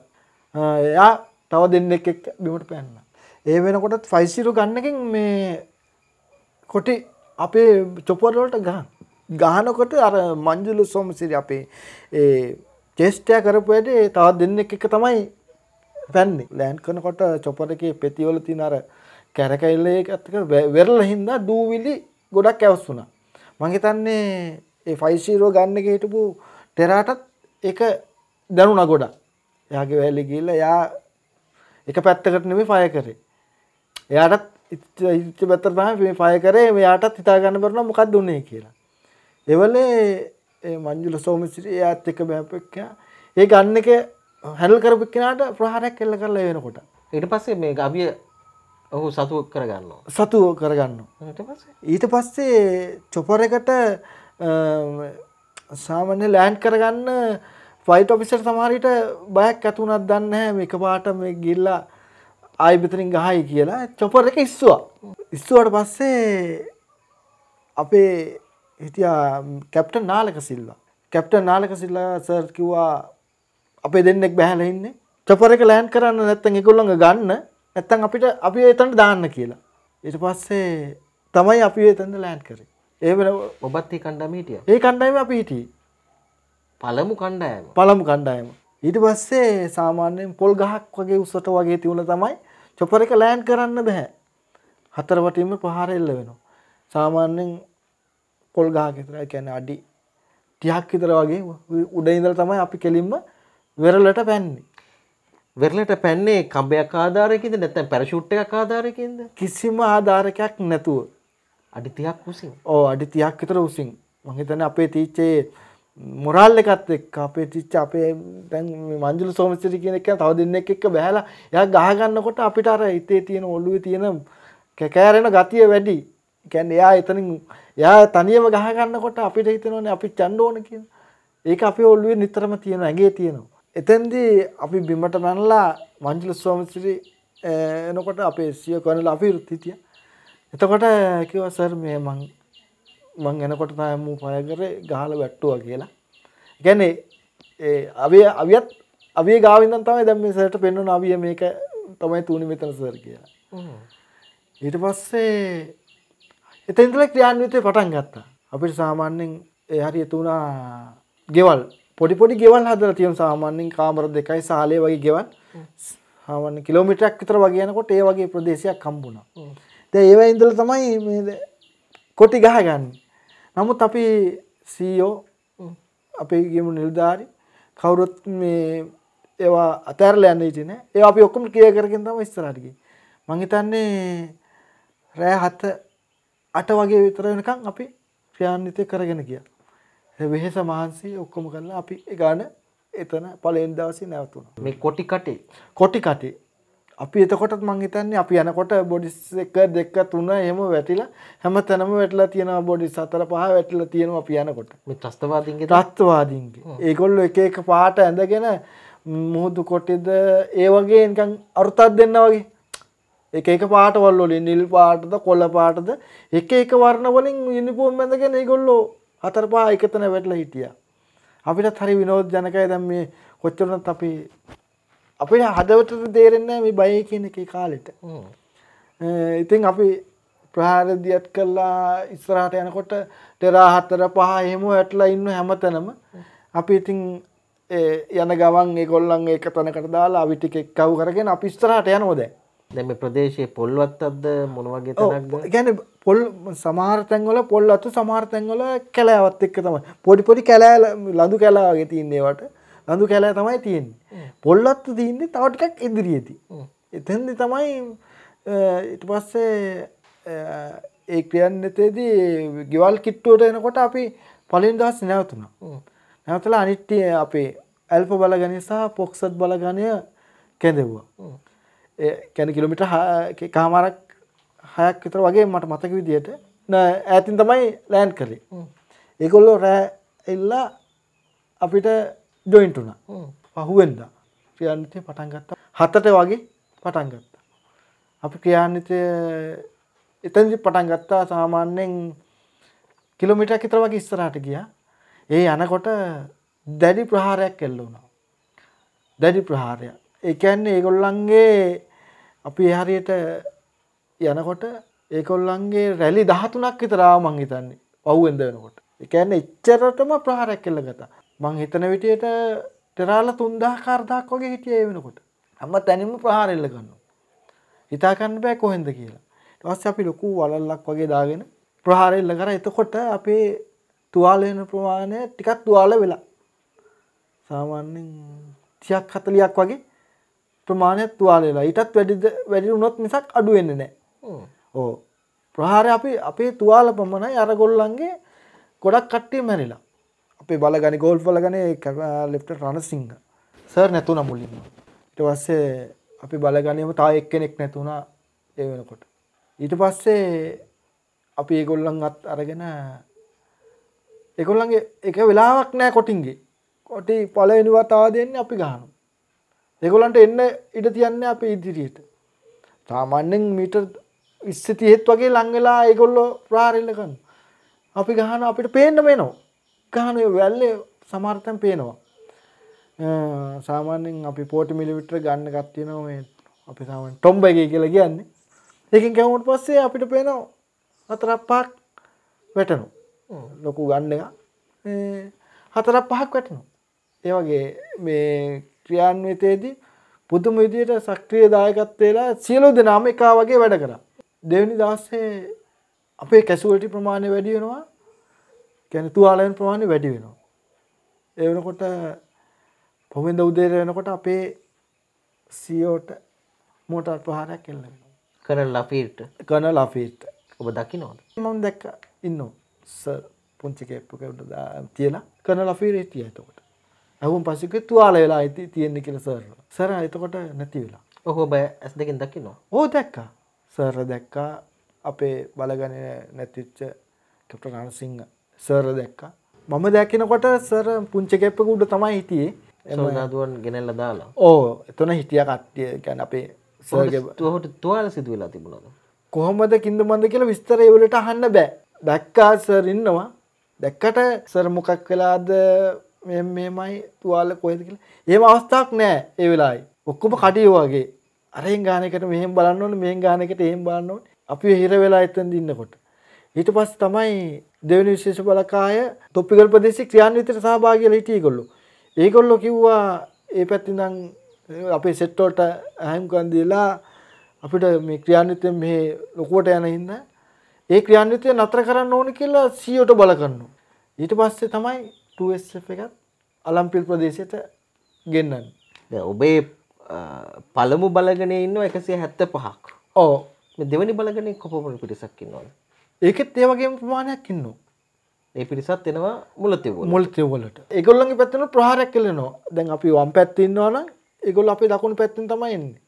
එයා තව දෙන්නෙක් එක්ක බිමට පෑන්නා. ඒ වෙනකොටත් 5-0 ගන්නකින් මේ කොටි අපේ චොපර් වලට ගහන. ගහනකොට අර මංජුල සෝමසිරි අපේ ඒ චෙස්ටය කරපු වැඩේ තව දෙන්නෙක් එක තමයි පැන්නේ. ලෑන්ඩ් කරනකොට චොපර් එකේ පෙති වල තියෙන අර කැරකැල්ල ඇත්තක වෙරල හින්දා දූවිලි ගොඩක් ඇවස් වුණා. මං හිතන්නේ ඒ ෆයිසිරෝ ගන්න එක හිටපු ටෙරාටත් ඒක දැනුණ ගොඩක්. එයාගේ වැලි ගිහිල්ලා එයා එක පැත්තකට නෙමෙයි ෆයර් කරේ. එයාටත් ඉච්ච පැත්තට තමයි මේ ෆයර් කරේ. මෙයාටත් හිතා ගන්න බැරුණා මොකක්ද උනේ කියලා. ඒවලේ ඒ මංජුල සෝමසිරි එයාත් එක බෑපෙක් ඒ ගන්න එක හැන්ඩල් කරපු කෙනාට ප්‍රහාරයක් එල්ල කරලා එනකොට. ඊට පස්සේ මේ ගවිය ඔහු සතුව කරගන්න සතුව කරගන්න ඊට පස්සේ චොපර එකට සාමන්‍ය ලෑන්් කරගන්න ෆයිට ඔෆිසර් සමහරිට බයක් ඇතුනත් දන්න එක පාට මේ ගිල්ලා ආයිබිතරින් ගහයි කියලා චොපර එක ඉස්සවා ඉස්සුවට පස්සේ අපේ හිටියා captain Nalaka Silva captain Nalaka Silva sir කිව්වා අපේ දෙන්නෙක් බැහලඉන්නේ චොපර එක ලෑන්් කරන්න නැත්තන් එකුල්ලඟ ගන්න ඇත්තන් අපිට අපි එතන්ට දාන්න කියලා. එට පස්සේ තමයි අපි එතන්ද ලෑන්් කර ඒවල ඔබත් කණ්ඩමීටිය ඒ කණ්ඩයිම අපි හිටිය පළමු කණ්ඩායම පළමු කණ්ඩායම ඊට පස්සේ සාමාන්‍යයෙන් පොල් ගහක් වගේ උසට වගේ තිවුණ තමයි චොපර එක ලෑන්් කරන්න බැහැ හතරවටීම පහර එල්ල වෙනවා සාමාන්‍යෙන් පොල් ගහ තර කැන අඩි ටියක් විතර වගේ උඩයිදල් තමයි අපි කෙලින්ම වෙරලට පැන්නේ වෙරලට පැන්නේ කම්බයක් ආධාරයකිද නැත්තම් පැරෂුට් එකක් ආධාරයකින්ද කිසිම ආධාරකයක් නැතුව අඩි 30ක් උසින් ඕ අඩි 30ක් විතර උසින් මම හිතන්නේ අපේ ටීචේ මොරල් එකත් එක්ක අපේ ටීචර් අපේ දැන් මංජුල සෝමසිරි කියන එක තව දෙන්නෙක් එක්ක බහැලා එයා ගහ ගන්නකොට අපිට අර හිතේ තියෙන ඔළුවේ තියෙන කැකෑරෙන ගතිය වැඩි. කියන්නේ එයා එතනින් එයා තනියම ගහ ගන්නකොට අපිට හිතෙනවනේ අපි චණ්ඩ ඕන කියන. ඒක අපේ ඔළුවේ නිතරම තියෙන ඇඟේ තියෙනවා. එතෙන්දී අපි බිමට මැනලා වංජල ස්වාමීන් එනකොට අපේ සිය කරනලා අපි හිටියා. එතකොට කිව්වා සර් මේ මං මං එනකොට තමයි මූ පය කරේ ගහලා වැට්ටුවා කියලා. ඒ කියන්නේ ඒ අවිය අවියත් අවිය ගාවින් නම් තමයි දැන් මේ සර්ට පෙන්වන අවිය මේක තමයි තුනි මෙතන සර් කියලා. ඊට පස්සේ එතෙන්දලා ක්‍රියාන්විතේ පටන් ගත්තා. අපිට සාමාන්‍යයෙන් ඒ හරි එතුණා ගෙවල් පොඩි පොඩි ගෙවල් හදලා තියෙන සාමාන්‍යයෙන් කාමර දෙකයි සාලේ වගේ ගෙවල් සාමාන්‍ය කිලෝමීටරයක් විතර වගේ යනකොට ඒ වගේ ප්‍රදේශයක් හම්බුණා. දැන් ඒවා ඉඳලා තමයි මේ කොටි ගහගන්නේ. නමුත් අපි සීෝ e අපේ ගමු නිල්ධාරි කවුරුත් මේ ඒවා අතෑරල යන්න ඉතින ඒ අපි ඔක්කම කිය කරගෙන තම ස්තරටකි මංහිතන්නේ රෑ හත අට වගේ විතර වෙනකං අපි ක්‍රියාන්විතය කරගෙන කියා වෙහෙස මහන්සි ඔක්කොම කරලා අපි ගාන එතන පළවෙනි දවසේ නැවතුණා. මේ කොටි කටේ කොටි කටේ අපි එතකොටත් මං හිතන්නේ අපි යනකොට බොඩිස් 1 2 3 එහෙම වැටිලා හැමතැනම වැටලා තියෙනවා බොඩිස් 4 5 වැටලා තියෙනවා අපි යනකොට. මේ ත්‍ස්තවාදීන්ගේ ත්‍ස්තවාදීන්ගේ. ඒගොල්ලෝ එක එක පාට ඇඳගෙන මුහුදු කොටිද ඒ වගේ නිකන් අරුතක් දෙන්න වගේ. එක එක පාටවල් වලින් නිල් පාටද කොළ පාටද එක එක වර්ණ වලින් යුනිෆෝම් ඇඳගෙන ඒගොල්ලෝ හතරපා එකතන වැටලා හිටියා. අපිටත් හරි විනෝදජනකයි දැන් මේ කොච්චරනත් අපි අපේ හදවතට තේරෙන්නේ නැහැ මේ බය කියන එකේ කාලෙට. ඉතින් අපි ප්‍රහාර දියත් කළා ඉස්සරහට යනකොට ටෙරා හතර පහ එහෙම වැටලා ඉන්න හැමතැනම අපි ඉතින් යන ගවන් ඒගොල්ලන් ඒක තැනකට දාලා අපි ටික එක්කව කරගෙන අපි ඉස්සරහට යනවා දැන්. දැන් මේ ප්‍රදේශයේ පොල්වත්තක්ද මොන වගේ තැනක්ද? يعني පොල් සමාර්තැන්වල පොල් අතු සමාර්තැන්වල කැලෑවත් එක්ක තම පොඩි පොඩි කැලෑ ලඳු කැලාගේ තියන්නේවට ලඳු කැලෑ තමයි තියෙන් පොල්ලත්තු තියන්නේ තවටිකක් ඉදිරී ඇති එතැන්දි තමයි ඉට පස්සේ ඒ ක්‍රියන් එතේදී ගෙවල් කිට්ටුවට එනකොට අපි පලින් දහස් නැවතුනා නැවතල අනිට්ටිය අපේ ඇල්ප බලගනි සහ පොක්සත් බලගනය කැඳෙව්වා කැන කිලමිට කාමරක් හයක් විතර වගේ මට මතක විදියට ඇතින් තමයි ලෑන්් කළේ. ඒකොල්ලෝ රෑ එල්ලා අපිට ජොයින්ට වුණ පහුවෙන්ද ක්‍රියාන්තය පටන්ගත්ත හතට වගේ පටන්ගත්ත. අපි ක්‍රියාන්තය එතැදි පටන්ගත්තා සාමාන්‍යෙන් කිලමිට කිතර වගේ ඉස්සරහට ගිය ඒ යනකොට දැඩි ප්‍රහාරයක් කෙල්ලුණා. දැඩි ප්‍රහාරයක් ඒකැන්නේ ඒගොල්ලන්ගේ අපි හරියට යනකොට ඒකොල්ලන්ගේ රැලි දහතුනක් විතරාව මං හිතන්නේ පව්වෙන්ද වෙනකොට එකන්න එච්චරටම ප්‍රහරැක් කෙල්ල ගත මං හිතන විටියට ටෙරාල තුන්දා කාර්දක් වගේ හිටිය වෙනකොට අම්ම තැනිම ප්‍රහාරෙල්ල ගන්න හිතාකන්න බෑ කොහෙන්ද කියලා ටස් අපි ලොකු වලල්ලක් වගේ දාගෙන ප්‍රහාරෙල්ල කර එතකොට අපේ තුවාලයන ප්‍රමාණය ටිකක් තුවාල වෙලා සාමාන්‍යෙන් තියක් හතලියක් වගේ ප්‍රමාණයක් තුවාලලා ඉටත් වැඩිද වැඩි උනොත් මිසක් අඩුවෙන්න නෑ ඕ ප්‍රහාර අපි අපේ තුවාල පමණයි අරගොල්ලන්ගේ ගොඩක් කට්ටේ මැනිලා අපේ බල ගනි ගෝල් පල ගන ලෙප්ට රණ සිංහ සර් නැතුන මුලින්ම ඉට පස්සේ අපි බලගනීම තා එක් කෙනෙක් නැතුුණා ඒ වෙනකොට ඊට පස්සේ අපි ඒගොල්ලන් අත් අරගෙන එකොල්ලන්ගේ එක වෙලාවක් නෑ කොටින්ගේ කොටි පලවෙනිවා තා දෙන්න අපි ගානු දෙකොලන්ට එන්න ඉඩ තියන්න අප ඉදිරියට සාමාන්‍යෙන් මීටර් ඉස්ස තිහෙත් වගේ ලංවෙලා ඒගොල්ලෝ ප්‍රාරෙල්ලකන්න අපි ගහන අපිට පේන්න වෙනවා ගහන වැල්ල සමර්තන් පේනවා සාමාන්‍යෙන් අපි පෝටි මිලිවිටර ගන්න ගත්තියනව මේ අපි සාමන් ටොම්බගේ කියලා කියන්නේ ඒකින් කැවුට පස්සේ අපිට පේනවා අතරක් පාක් වැටනු ලොකු ගන්න එක හතරක් පහක් වැටනු ඒවගේ මේ ක්‍රියාන්විතයේදී පුදුම විදියට සක්‍රිය දායකත්වේලා සියලෝ දෙනාම එකා වගේ වැඩ කරා දෙවෙනි දාසේ අපේ කැසුවල්ටි ප්‍රමාණය වැඩි වෙනවා. කියන්නේ තුවාලයන් ප්‍රමාණය වැඩි වෙනවා. ඒ වෙනකොට පොවෙන්ද උදේට වෙනකොට අපේ CEOට මෝටර් ප්‍රහාරයක් එල්ල වෙනවා. කරන ලපීට කරන ලපීට ඔබ දකින්නවද? මම දැක්ක ඉන්නවා. සර් පුංචි කේප්පක උඩ තියලා කරන ලපීට හිටියා එතකොට. ඇහුම් පස්සේ තුවාල වෙලා තියෙන්නේ කියලා සර්. සර් එතකොට නැති වෙලා. ඔහොම ඇස් දෙකෙන් දකින්නවා. ඕ දැක්කා. සර් දැක්කා අපේ බලගන නැතිච්ච කැප්ට රණසිංහ සර් දැක්කා මම දැකිනකොට සර පුංචි කැප්පක උඩ තමයි හිටියේ එම දදුවන් ගෙනල්ල දාලා ඕ එතන හිටිය කට්ටිය ගැන අපේ සහට තුවාල සිදුවෙලා තිබුණද කොහොමද කින්ද මඳ කියලා විස්තර එවලට අහන්න බෑ දැක්කා සර් ඉන්නවා දැක්කට සර මොකක් වෙලාද මෙමයි තුවාල කොයද කියලා ඒම අවස්ථාවක් නෑ ඒ වෙලායි ඔක්කොම කටියෝ වගේ අරෙන් ගාන එකට මෙහෙම බලන්න ඕනේ මෙහෙන් ගාන එකට එහෙම බලන්න ඕනේ අපි හිර වෙලා එතන ඉන්නකොට ඊට පස්සේ තමයි දෙවෙනි විශේෂ බලකාය තොප්පිගල් ප්‍රදේශයේ ක්‍රියාන්විතයට සහභාගී වෙලා හිටිය ඒගොල්ලෝ ඒගොල්ලෝ කිව්වා ඒ පැත්තෙන් නම් අපේ සෙට් වලට අහම් කරන් දීලා අපිට මේ ක්‍රියාන්විතය මෙහි ලොකුවට යන හින්දා ඒ ක්‍රියාන්විතය නතර කරන්න ඕන කියලා සීයට e බල කරනවා ඊට පස්සේ තමයි 2SF එකත් අලම්පිල් ප්‍රදේශයට ගෙන්නන්නේ. දැන් ඔබේ පළමු බලගෙන ඉන්න එකසිය හැත්ත පහක් ඕ දෙවනි බලගෙන කොපමට පිරිසක්කින්න ඕන ඒකෙත් ඒවගේ ප්‍රමාණයක් ඉන්න ඒ පිරිසත් එනවා මුලතිව මුල්තිවලට එකගොල්ලගේ පැත්තන ප්‍රහාරයක් කලනවා දැන් අපි වම් පැත්තින්නවාන එකගොල් අපි දකුණු පැත්තින් තමයින්නේ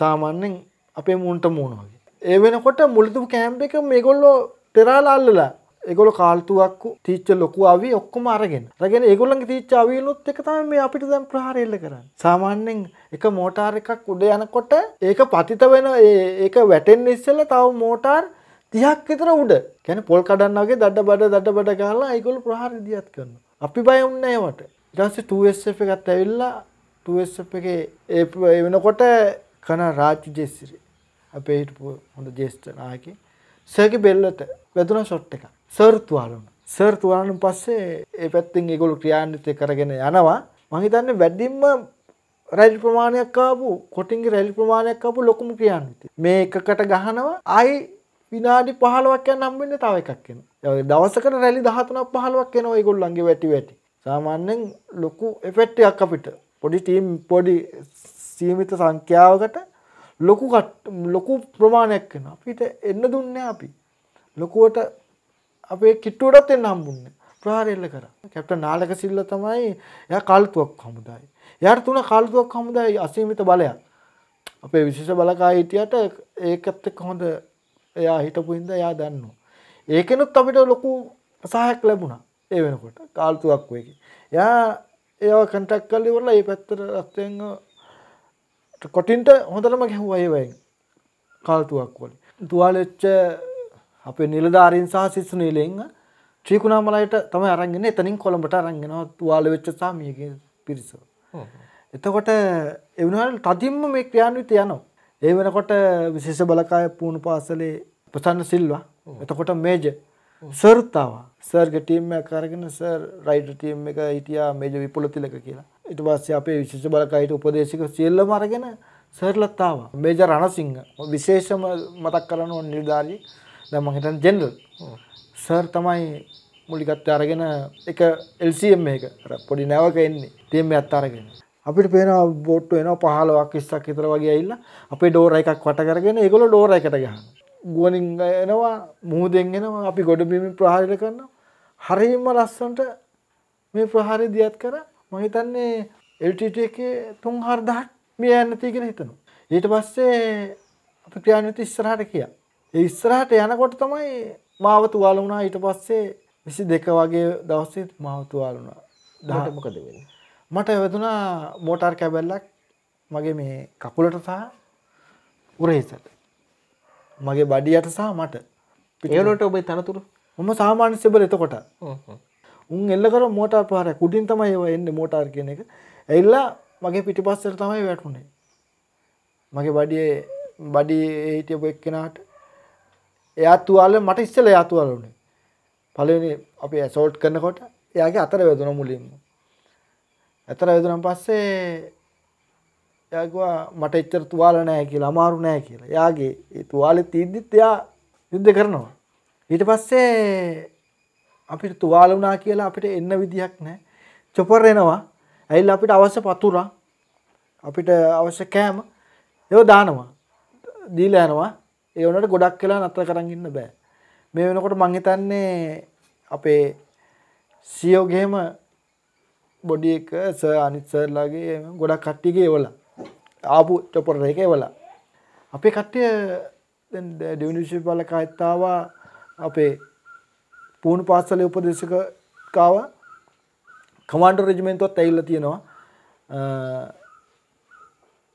සාමාන්‍යෙන් අපේ මුන්ට මූුණගේ ඒ වෙනකොට මුලතු කෑම්ප එක මේගොල්ලෝ ටෙරාලාල්ලලා ඒගොල්ලෝ කාල්තුවක් තීච්ච ලොකු අවි ඔක්කොම අරගෙන. අරගෙන ඒගොල්ලන්ගේ තීච්ච අවියලුත් එක තමයි මේ අපිට දැන් ප්‍රහාරය එල්ල කරන්නේ. සාමාන්‍යයෙන් එක මෝටාර් එකක් උඩ යනකොට ඒක පතිත වෙන ඒක වැටෙන්න ඉස්සෙල්ලා තව මෝටාර් 30ක් විතර උඩ. කියන්නේ පොල් කඩන්න වගේ දඩ බඩ දඩ බඩ ගහලා ඒගොල්ලෝ ප්‍රහාර ඉදිරියට කරනවා. අපි බය වුණේ නැහැ වට. ඊට පස්සේ 2SF එකත් ඇවිල්ලා 2SF එකේ ඒ වෙනකොට කන රාජ් ජෙස්සිරි අපේ හිටපු හොඳ ජේෂ්ඨ නායකයෙක් සර්ගේ බෙල්ලට වැදුනා ෂොට් එකක්. සර්තුවාලන සර්තුවාලන පස්සේ ඒ පැත්තෙන් ඒගොලු ක්‍රියාන්විතය කරගෙන යනවා මහිතන්න වැඩිම්ම රැල් ප්‍රමාණයක් ආපු කොටින්ගේ රැල් ප්‍රමාණයක් ආපු ලොකුම ක්‍රියාන්විතය මේ එකකට ගහනවා ආයි විනාඩි 15ක් යන හම්බෙන්න තව එකක් එනවා. දවසකට රැලි 13ක් 15ක් එනවා ඒගොල්ලන්ගේ වැටි වැටි. සාමාන්‍යයෙන් ලොකු ඉෆෙක්ට් එකක් අපිට. පොඩි ටීම් පොඩි සීමිත සංඛ්‍යාවකට ලොකු ලොකු ප්‍රමාණයක් එනවා. අපිට එන්න දුන්නේ අපි. ලොකුවට අපේ කිට්ටුවටත් එන්න හම්බුන්න ප්‍රහාරෙල්ල කර කැප්ට නාලක සිල්ල තමයි එය කල්තුවක් හමුදායි. යට තුන කල්තුවක් හමුදායි අසීමිත බලයක් අපේ විශේෂ බලකා හිටියට ඒකත් එක් හොඳ එයා හිටපුහින්ද එයා දන්නවා. ඒකෙනුත් අපිට ලොකු සහයක් ලැබුණා ඒ වෙනකොට කාල්තුවක් වයකි. යා ඒ කටක් කල්ලි වරලා ඒ පැත්තර රත්තයෙන් කොටින්ට හොඳලම ගැහුව අයවයි කාල්තුවක් වල. තුවාලච්ච අපේ නිලධාරීන් සහ සිසු නිලයෙන් ත්‍රිකුණාමලයට තමයි අරන් එන්නේ. එතනින් කොළඹට අරන් එනවා තුවාල වෙච්ච සහ මියගේ පිරිස. එතකොට ඒ වුණාට තදින්ම මේ ක්‍රියාන්විත යනවා. ඒ වෙනකොට විශේෂ බලකාය පුණු පාසලේ ප්‍රසන්න සිල්වා එතකොට මේජ සර්තාව සර්ගේ ටීම් එකක් අරගෙන සර් රයිඩර් ටීම් එක හිටියා මේජ විපුල තිලක කියලා. ඊට පස්සේ අපේ විශේෂ බලකායට උපදේශක සියල්ලම අරගෙන සර්ලත් ආවා. මේජ රණසිංහ විශේෂම මතක් කරන ඕන නිලධාරියෙක්. දැන් මම හිතන්නේ ජෙනරල් සර් තමයි මූලිකත්වය අරගෙන එක LCM එක අර පොඩි නැවක එන්නේ TM එකත් අරගෙන අපිට පේනවා බෝට්ටු එනවා 15ක් 20ක් විතර වගේ ඇවිල්ලා අපේ ඩෝර එකක් වට කරගෙන ඒගොල්ලෝ ඩෝර එකට ගහනවා ගුවනින් එනවා මුහුදෙන් එනවා අපි ගොඩ බිමින් ප්‍රහාරය කරනවා හරිම ලස්සනට මේ ප්‍රහාරය දියත් කර මම හිතන්නේ LTT එකේ 3000ක් මිය යන්න තියෙන හිතනවා ඊට පස්සේ අපි ක්‍රියාන්විත ඉස්සරහට ගියා ඒ ඉස්සරහට යනකොට තමයි මාව තුවාල වුණා ඊට පස්සේ 22 වගේ දවසේ මාව තුවාල වුණා. දහට මොකද වෙන්නේ? මට වැදුනා මෝටාර් කැබැල්ලක් මගේ මේ කකුලට සහ උරහිසට. මගේ බඩියට සහ මට. ඒවලට ඔබේ තනතුරු මම සාමාන්‍ය සෙබල එතකොට. උන් එල්ල කර මෝටාර් ප්‍රහාරයක්. උඩින් තමයි ඒව එන්නේ මෝටාර් කියන එක. ඇවිල්ලා මගේ පිටිපස්සට තමයි වැටුනේ. මගේ බඩියේ බඩියේ හිටියපු එක්කෙනාට එයා තුවාල මට ඉස්සෙල්ලා එයා තුවාල වුණේ. පළවෙනි අපි ඇසෝල්ට් කරනකොට එයාගේ අතර වැදුණා මුලින්ම. අතර වැදුනන් පස්සේ එයා කිව්වා මට එච්චර තුවාල නැහැ කියලා අමාරු නැහැ කියලා. එයාගේ ඒ තුවාලෙ තියද්දිත් එයා යුද්ධ කරනවා. ඊට පස්සේ අපිට තුවාල වුණා කියලා අපිට එන්න විදිහක් නැහැ. චොපර් එනවා. ඇවිල්ලා අපිට අවශ්‍ය පතුරා අපිට අවශ්‍ය කෑම ඒව දානවා. දීලා යනවා. ඒවනට ගොඩක් කලා නත්තර කරගන්න බෑ මේ වෙනකොට මංහිතන්නේ අපේ සියෝගේම e බොඩි එක ස අනිත්සරලාගේ ගොඩක් කට්ටිගේ වල ආපු චොපොර එක වල අපේ කට්ටය ඩියනිශි බල කයිත්තාවා අපේ පූුණු පාස්සල උපදේශකකාව කමන්ඩ රජමෙන්තුවත් ඇයිල්ල තියෙනවා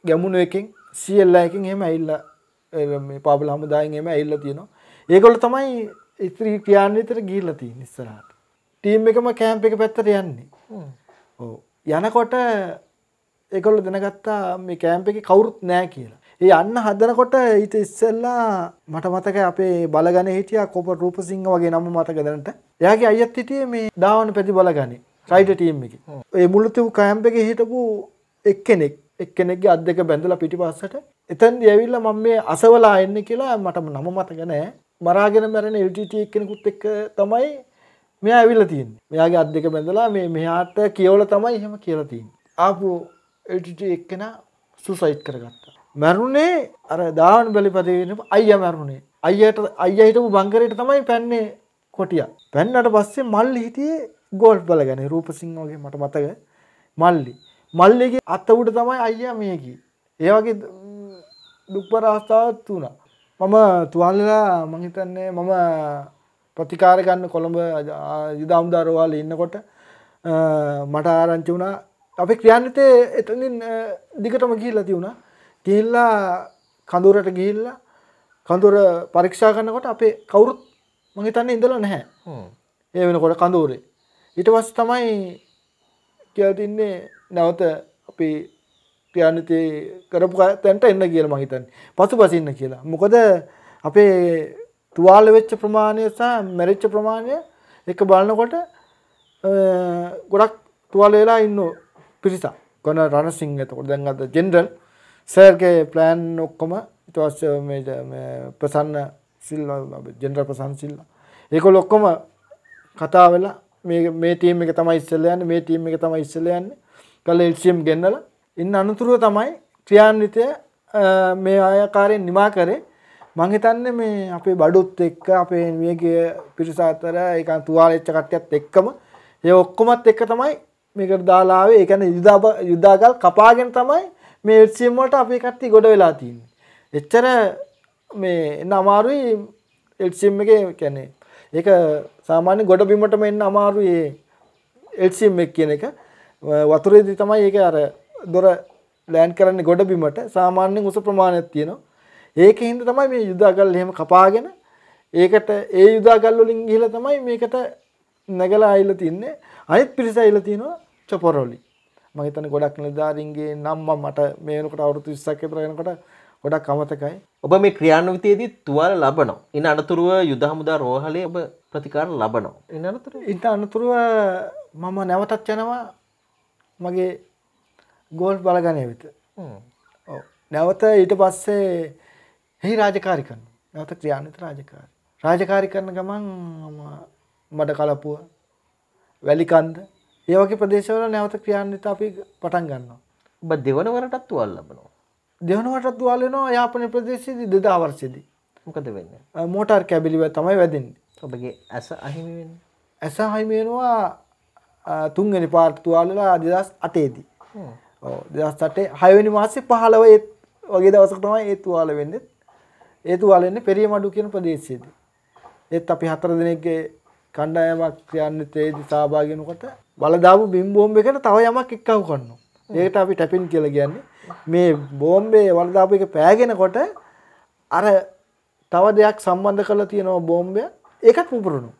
ගැමුණු එකින් සියල්ලා එකින් හෙම ඇල්ලා මේ පාබල හමුදායෙන් එම ඇවිල්ලා තියෙනවා. ඒගොල්ලෝ තමයි ඉතිරි ක්‍රියාන් විතර ගිහිල්ලා තියෙන්නේ ඉස්සරහට. ටීම් එකම කැම්ප් එක පැත්තට යන්නේ. ඔව්. යනකොට ඒගොල්ලෝ දැනගත්තා මේ කැම්ප් එකේ කවුරුත් නැහැ කියලා. ඒ යන්න හදනකොට ඊට ඉස්සෙල්ලා මට මතකයි අපේ බලගනේ හිටියා කොප රූපසිංහ වගේ නම මතක දැනට. එයාගේ අයියත් හිටියේ මේ දාවන පැති බලගනේ. රයිඩර් ටීම් එකේ. ඒ මුළු තිබු කැම්ප් එකේ හිටපු එක්කෙනෙක් එක්කෙනෙක්ගේ අත් දෙක බැඳලා පිටිපස්සට එතෙන්දී ඇවිල්ලා මම මේ අසවලා එන්නේ කියලා මට නම මතක නෑ. මරාගෙන මැරෙන LTT එක්කෙනෙකුත් එක්ක තමයි මෙයා ඇවිල්ලා තියෙන්නේ. මෙයාගේ අත් දෙක බැඳලා මේ මෙහාට කියවල තමයි එහෙම කියලා තියෙන්නේ. ආපු LTT එක්කෙනා සුසයිඩ් කරගත්තා. මැරුණේ අර දාවන බලිපදේ වෙනප අයියා මැරුණේ. අයියට අයියා හිටපු බංකරේට තමයි පැන්නේ කොටියා. පැන්නට පස්සේ මල්ලි හිටියේ ගෝල් බල ගැන රූපසිංහ වගේ මට මතක මල්ලි. මල්ලිගේ අත උඩ තමයි අයියා මේ ගියේ. ඒ වගේ දුක්පරාස්ථාවත් වුණා. මම තුවාලලා මං හිතන්නේ මම ප්‍රතිකාර ගන්න කොළඹ යුද හමුදාරෝවල් ඉන්නකොට මට ආරංචි වුණා. අපේ ක්‍රියාන්විතේ එතනින් දිගටම ගිහිල්ලා තියුණා. ගිහිල්ලා කඳුරට ගිහිල්ලා කඳුර පරීක්ෂා කරනකොට අපේ කවුරුත් මං හිතන්නේ ඉඳලා නැහැ. ඒ වෙනකොට කඳුරේ. ඊට පස්සේ තමයි කියලා තින්නේ නැවත අපේ ක්‍රියාන්විතේ කරපු තැනට එන්න කියලා මම හිතන්නේ. පසුපසින්න කියලා. මොකද අපේ තුවාල වෙච්ච ප්‍රමාණය සහ මැරිච්ච ප්‍රමාණය එක බලනකොට ගොඩක් තුවාල වෙලා ඉන්න පිරිසක්. කොන රණසිංහ එතකොට දැන් අද ජෙනරල් සර්ගේ ප්ලෑන් ඔක්කොම ඊට පස්සේ මේ ප්‍රසන්න සිල්වා ජෙනරල් ප්‍රසන්න සිල්වා. ඒගොල්ලෝ ඔක්කොම කතා වෙලා මේ මේ ටීම් එක තමයි ඉස්සෙල්ලා යන්නේ මේ ටීම් එක තමයි ඉස්සෙල්ලා යන්නේ. කල එල්සියම් ගෙන්නලා ඉන්න අනුතුරුව තමයි ක්‍රියාන්විතය මේ ආකාරයෙන් නිමා කරේ මං හිතන්නේ මේ අපේ බඩුත් එක්ක අපේ මියගේ පිරිස අතර ඒක තුවාලෙච්ච කට්ටියත් එක්කම ඒ ඔක්කොමත් එක්ක තමයි මේකට දාලා ආවේ ඒ කියන්නේ යුදාබ යුදාගල් කපාගෙන තමයි මේ HCM වලට අපේ කට්ටිය ගොඩ වෙලා තියෙන්නේ. එච්චර මේ එන්න අමාරුයි HCM එකේ කියන්නේ ඒක සාමාන්‍ය ගොඩ බිමටම එන්න අමාරුයි HCM එක කියන එක වතුරේදී තමයි ඒක අර දොර ලෑන් කරන්නේ ගොඩබිමට සාමාන්‍යයෙන් උස ප්‍රමාණයක් තියෙනවා. ඒකෙන් හින්දා තමයි මේ යුදාගල් එහෙම කපාගෙන ඒකට ඒ යුදාගල් වලින් ගිහිලා තමයි මේකට නැගලා ආයිලා තින්නේ. අනිත් පිරිස ආයිලා තිනවා චොපරොලි. මම හිතන්නේ ගොඩක් නිලධාරීන්ගේ නම් මට මේ වෙනකොට අවුරුදු 20ක් විතර වෙනකොට ගොඩක් අමතකයි. ඔබ මේ ක්‍රියාන්විතයේදී තුවාල ලබනවා. ඉන් අනතුරුව යුද හමුදා රෝහලේ ඔබ ප්‍රතිකාර ලබනවා. ඉන් අනතුරුව ඉන් අනතුරුව මම නැවතත් යනවා මගේ ගෝල් බලගනය වෙත නැවත ඊට පස්සේ හි රාජකාරි කරන නැවත ක්‍රියාණත රාජකාර රාජකාරි කරන ගමන් මඩ කලපුුව වැලිකන්ද ඒවගේ ප්‍රදේශවල නැවත ක්‍රියාන්විත අපි පටන් ගන්නවා ඔබ දෙවනවරටත් තුවල් ලබනවා දෙවනවටත් තුවාලනවා යාපන ප්‍රදේශයේදී දෙදාවර්සයේදී මොකද වෙන්න මෝටර් කැබිලිව තමයි වැදන්නේ ඔබගේ ඇස අහිමි ඇස අහිමි වෙනවා තුන්වෙනි පාර්ට තුවාලලා 2008 දී ඔව් 2008 6වෙනි මාසේ 15 ඒ වගේ දවසක තමයි ඒ තුවාල වෙන්නේ. ඒ තුවාල වෙන්නේ පෙරියමඩු කියන ප්‍රදේශයේදී. ඒත් අපි හතර දිනෙකගේ කණ්ඩායමක් යන්නේ තේදි සහභාගී වෙනකොට බලදාපු බිම් බෝම්බයකට තව යමක් එක්කව කරනවා. ඒකට අපි ටැපින් කියලා කියන්නේ. මේ බෝම්බේ වලදාපු එක පෑගෙනකොට අර තව දෙයක් සම්බන්ධ කරලා තියෙනවා බෝම්බය. ඒකත් පුපුරනවා.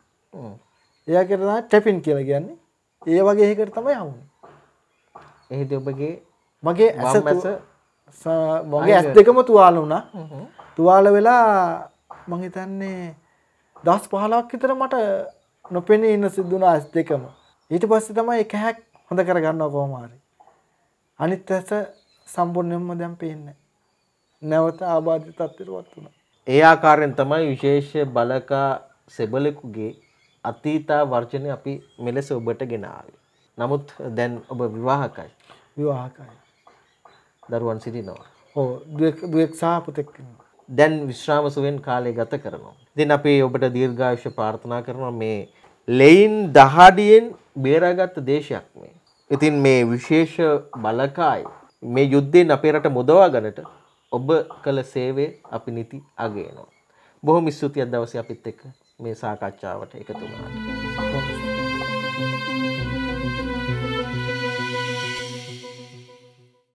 එයාකට තමයි ටැපින් කියලා කියන්නේ. ඒ වගේ එකකට තමයි හවුනේ. එහිද ඔබගේ මගේ ඇස මගේ ඇස් දෙකම තුවාල වුණා තුවාල වෙලා මහිතන්නේ දස් පහලක් විතර මට නොපෙනී ඉන්න සිදුන ඇස් දෙකම ඊට පස්සේ තමයි එක හැක් හොඳ කරගන්න කොහොමාරි අනිත් ඇස සම්පූර්ණයෙන්ම දැන් පේන්නේ නැවත ආබාධිත තත්ත්වයකට වුණා ඒ ආකාරයෙන් තමයි විශේෂ බලකා සෙබලෙකුගේ අතීතා වර්ජනය අපි මෙලෙස ඔබට ගෙනාවේ නමුත් දැන් ඔබ විවාහකයි. විවාහකයි. දරුවන් සිටිනවා. ඕ දුවෙක් සහපතෙක් දැන් විශ්‍රාම සුවෙන් කාලය ගත කරනවා. දෙන් අපේ ඔබට දීර්ඝායුෂ ප්‍රාර්ථනා කරනවා මේ ලෙයින් දහඩියෙන් බේරාගත්ත දේශයක් මේ. ඉතින් මේ විශේෂ බලකායි මේ යුද්ධයෙන් අපේ රට මුදවා ගන්නට ඔබ කළ සේවය අපි නිති අගේනවා. බොහොම ස්තුතියි අද දවසේ අපිත් එක්ක මේ සාකච්ඡාවට එකතු වුණාට.